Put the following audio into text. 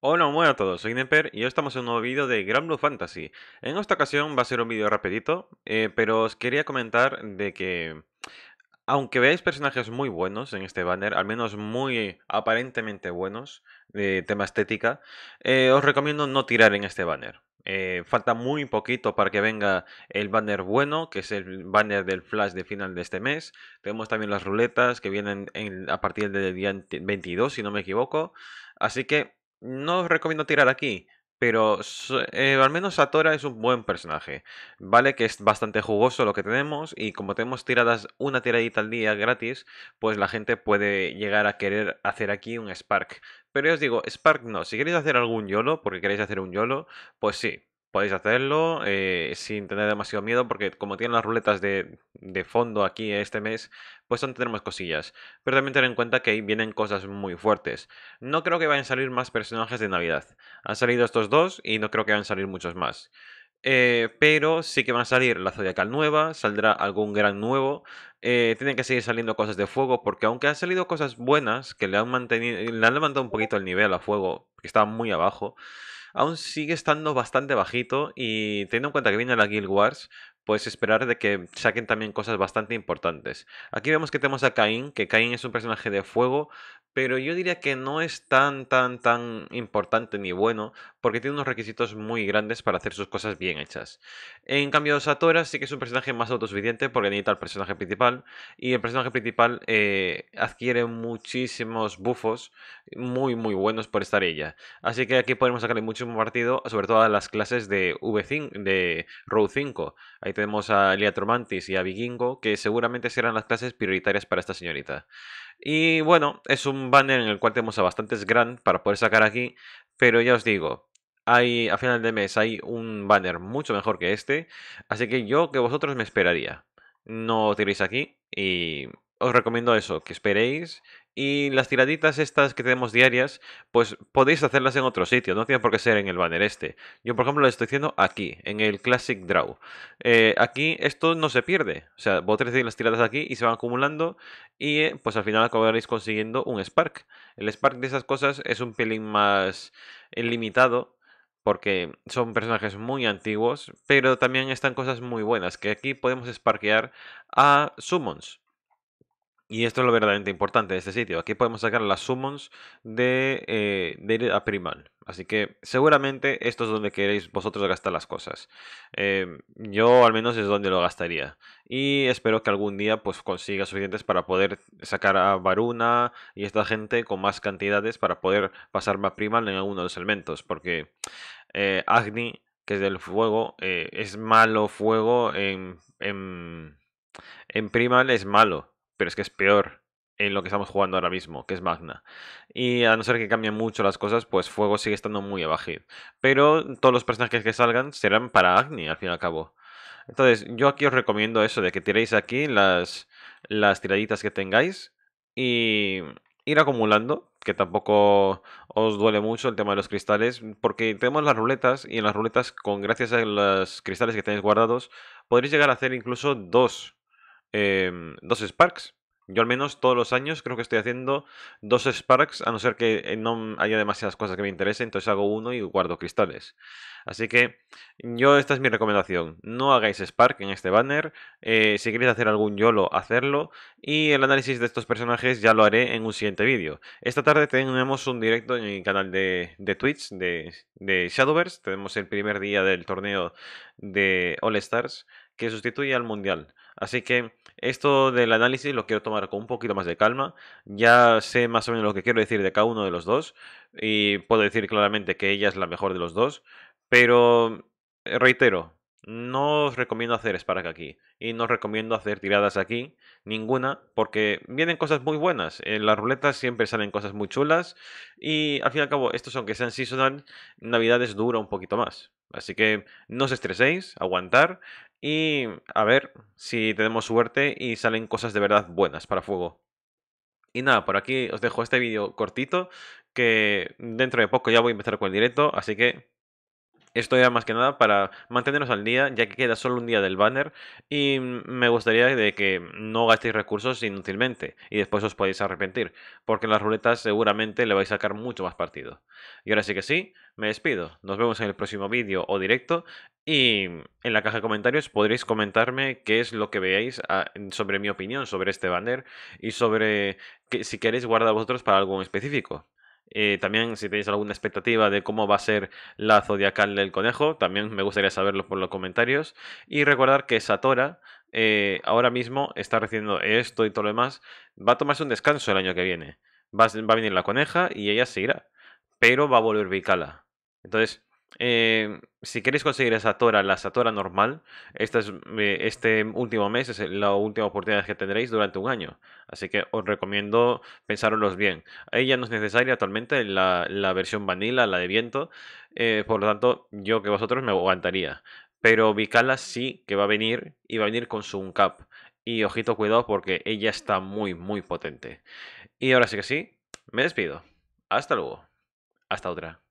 Hola, muy a todos, soy Neper y hoy estamos en un nuevo vídeo de Gran Blue Fantasy. En esta ocasión va a ser un vídeo rapidito, eh, pero os quería comentar de que... Aunque veáis personajes muy buenos en este banner, al menos muy aparentemente buenos, de tema estética, eh, os recomiendo no tirar en este banner. Eh, falta muy poquito para que venga el banner bueno, que es el banner del flash de final de este mes. Tenemos también las ruletas que vienen a partir del día 22, si no me equivoco. Así que no os recomiendo tirar aquí, pero eh, al menos Satora es un buen personaje. Vale que es bastante jugoso lo que tenemos y como tenemos tiradas una tiradita al día gratis, pues la gente puede llegar a querer hacer aquí un Spark. Pero yo os digo, Spark no. Si queréis hacer algún YOLO, porque queréis hacer un YOLO, pues sí, podéis hacerlo eh, sin tener demasiado miedo, porque como tienen las ruletas de, fondo aquí este mes, pues son tenemos cosillas. Pero también tener en cuenta que ahí vienen cosas muy fuertes. No creo que vayan a salir más personajes de Navidad. Han salido estos dos y no creo que vayan a salir muchos más. Eh, pero sí que van a salir la Zodiacal nueva, saldrá algún gran nuevo. Eh, tienen que seguir saliendo cosas de fuego, porque aunque han salido cosas buenas, que le han, mantenido, le han levantado un poquito el nivel a fuego, que estaba muy abajo, aún sigue estando bastante bajito y teniendo en cuenta que viene la Guild Wars, puedes esperar de que saquen también cosas bastante importantes. Aquí vemos que tenemos a Caín, que Caín es un personaje de fuego, pero yo diría que no es tan, tan, tan importante ni bueno, porque tiene unos requisitos muy grandes para hacer sus cosas bien hechas. En cambio, Satora sí que es un personaje más autosuficiente, porque necesita al personaje principal, y el personaje principal eh, adquiere muchísimos bufos muy, muy buenos por estar ella. Así que aquí podemos sacarle mucho partido, sobre todo a las clases de, v de Row 5. Ahí tenemos a Eliatromantis y a Vikingo, que seguramente serán las clases prioritarias para esta señorita. Y bueno, es un banner en el cual tenemos a bastantes Grand para poder sacar aquí, pero ya os digo, hay, a final de mes hay un banner mucho mejor que este, así que yo que vosotros me esperaría. No tiréis aquí y os recomiendo eso, que esperéis y las tiraditas estas que tenemos diarias, pues podéis hacerlas en otro sitio, no tiene por qué ser en el banner este. Yo, por ejemplo, lo estoy haciendo aquí, en el Classic Draw. Eh, aquí esto no se pierde, o sea, vosotros tenéis las tiradas aquí y se van acumulando y eh, pues al final acabaréis consiguiendo un Spark. El Spark de esas cosas es un pelín más limitado, porque son personajes muy antiguos, pero también están cosas muy buenas, que aquí podemos sparkear a summons. Y esto es lo verdaderamente importante de este sitio. Aquí podemos sacar las summons de, eh, de ir Así que seguramente esto es donde queréis vosotros gastar las cosas. Em, yo al menos es donde lo gastaría. Y espero que algún día pues consiga suficientes para poder sacar a Varuna y esta gente con más cantidades para poder pasar a Primal en alguno de los elementos. Porque eh, Agni, que es del fuego, eh, es malo fuego en, en Primal, es malo pero es que es peor en lo que estamos jugando ahora mismo, que es Magna. Y a no ser que cambien mucho las cosas, pues Fuego sigue estando muy abajito. Pero todos los personajes que salgan serán para Agni, al fin y al cabo. Entonces, yo aquí os recomiendo eso, de que tiréis aquí las, las tiraditas que tengáis y ir acumulando, que tampoco os duele mucho el tema de los cristales, porque tenemos las ruletas y en las ruletas, con gracias a los cristales que tenéis guardados, podréis llegar a hacer incluso dos Em, dos Sparks. Yo al menos todos los años creo que estoy haciendo dos Sparks, a no ser que eh, no haya demasiadas cosas que me interesen, entonces hago uno y guardo cristales. Así que yo esta es mi recomendación. No hagáis Spark en este banner. Eh, si queréis hacer algún YOLO, hacerlo. Y el análisis de estos personajes ya lo haré en un siguiente vídeo. Esta tarde tenemos un directo en mi canal de, de Twitch de, de Shadowverse. Tenemos el primer día del torneo de All Stars que sustituye al Mundial. Así que esto del análisis lo quiero tomar con un poquito más de calma. Ya sé más o menos lo que quiero decir de cada uno de los dos. Y puedo decir claramente que ella es la mejor de los dos. Pero eh, reitero, no os recomiendo hacer Spark aquí. Y no os recomiendo hacer tiradas aquí, ninguna, porque vienen cosas muy buenas. En las ruletas siempre salen cosas muy chulas. Y al fin y al cabo, estos aunque sean seasonal, Navidades dura un poquito más. Así que no os estreséis, aguantar y a ver si tenemos suerte y salen cosas de verdad buenas para fuego. Y nada, por aquí os dejo este vídeo cortito que dentro de poco ya voy a empezar con el directo, así que esto era más que nada para mantenernos al día, ya que queda solo un día del banner y me gustaría de que no gastéis recursos inútilmente y después os podéis arrepentir, porque en las ruletas seguramente le vais a sacar mucho más partido. Y ahora sí que sí, me despido. Nos vemos en el próximo vídeo o directo y en la caja de comentarios podréis comentarme qué es lo que veáis ah, sobre mi opinión sobre este banner y sobre que, si queréis guardar vosotros para algo específico. Eh, también si tenéis alguna expectativa de cómo va a ser la zodiacal del conejo, también me gustaría saberlo por los comentarios. Y recordar que Satora eh, ahora mismo está recibiendo esto y todo lo demás. Va a tomarse un descanso el año que viene. Va, a venir la coneja y ella se irá Pero va a volver bicala. Entonces, eh, si queréis conseguir esa tora, la Satora normal, esta es, eh, este último mes es la última oportunidad que tendréis durante un año. Así que os recomiendo pensároslos bien. Ella no es necesaria actualmente la, la versión vanilla, la de viento. Eh, por lo tanto, yo que vosotros me aguantaría. Pero Vicala sí que va a venir y va a venir con su uncap. Y ojito cuidado porque ella está muy, muy potente. Y ahora sí que sí, me despido. Hasta luego. Hasta otra.